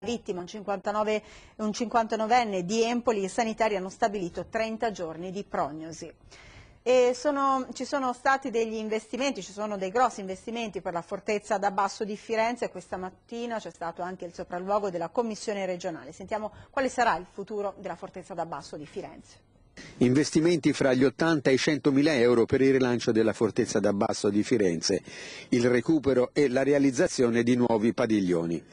vittima, un, 59, un 59enne di Empoli, i sanitari hanno stabilito 30 giorni di prognosi. Sono, ci sono stati degli investimenti, ci sono dei grossi investimenti per la fortezza da basso di Firenze, questa mattina c'è stato anche il sopralluogo della Commissione regionale. Sentiamo quale sarà il futuro della fortezza da basso di Firenze. Investimenti fra gli 80 e i 100 mila euro per il rilancio della fortezza da basso di Firenze, il recupero e la realizzazione di nuovi padiglioni.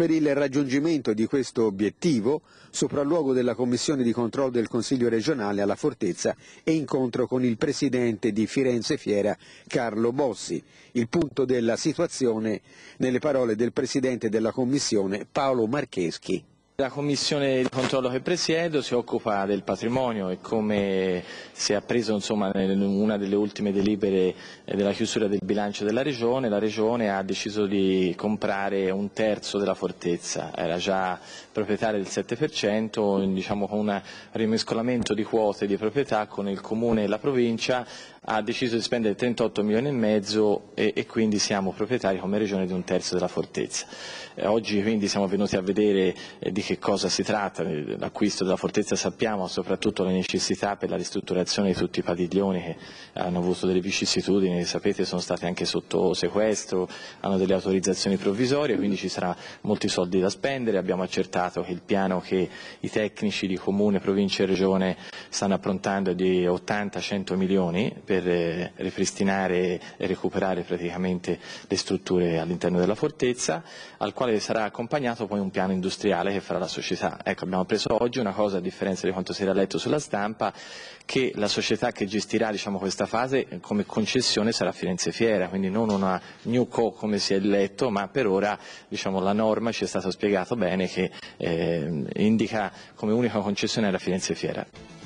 Per il raggiungimento di questo obiettivo, sopralluogo della Commissione di controllo del Consiglio regionale alla Fortezza e incontro con il presidente di Firenze Fiera Carlo Bossi. Il punto della situazione nelle parole del presidente della Commissione Paolo Marcheschi. La Commissione di controllo che presiedo si occupa del patrimonio e come si è appreso insomma, in una delle ultime delibere eh, della chiusura del bilancio della Regione, la Regione ha deciso di comprare un terzo della fortezza, era già proprietaria del 7%, diciamo, con un rimescolamento di quote di proprietà con il Comune e la Provincia ha deciso di spendere 38 milioni e mezzo e, e quindi siamo proprietari come Regione di un terzo della fortezza. Eh, oggi quindi siamo venuti a vedere eh, di che cosa si tratta, l'acquisto della fortezza sappiamo, soprattutto le necessità per la ristrutturazione di tutti i padiglioni che hanno avuto delle vicissitudini, sapete sono stati anche sotto sequestro, hanno delle autorizzazioni provvisorie, quindi ci saranno molti soldi da spendere, abbiamo accertato che il piano che i tecnici di Comune, Provincia e Regione stanno approntando è di 80-100 milioni per eh, ripristinare e recuperare praticamente le strutture all'interno della fortezza, al quale sarà accompagnato poi un piano industriale che fa fra la società. Ecco, abbiamo preso oggi una cosa, a differenza di quanto si era letto sulla stampa, che la società che gestirà diciamo, questa fase eh, come concessione sarà Firenze Fiera, quindi non una new co come si è letto, ma per ora diciamo, la norma ci è stata spiegata bene che eh, indica come unica concessione la Firenze Fiera.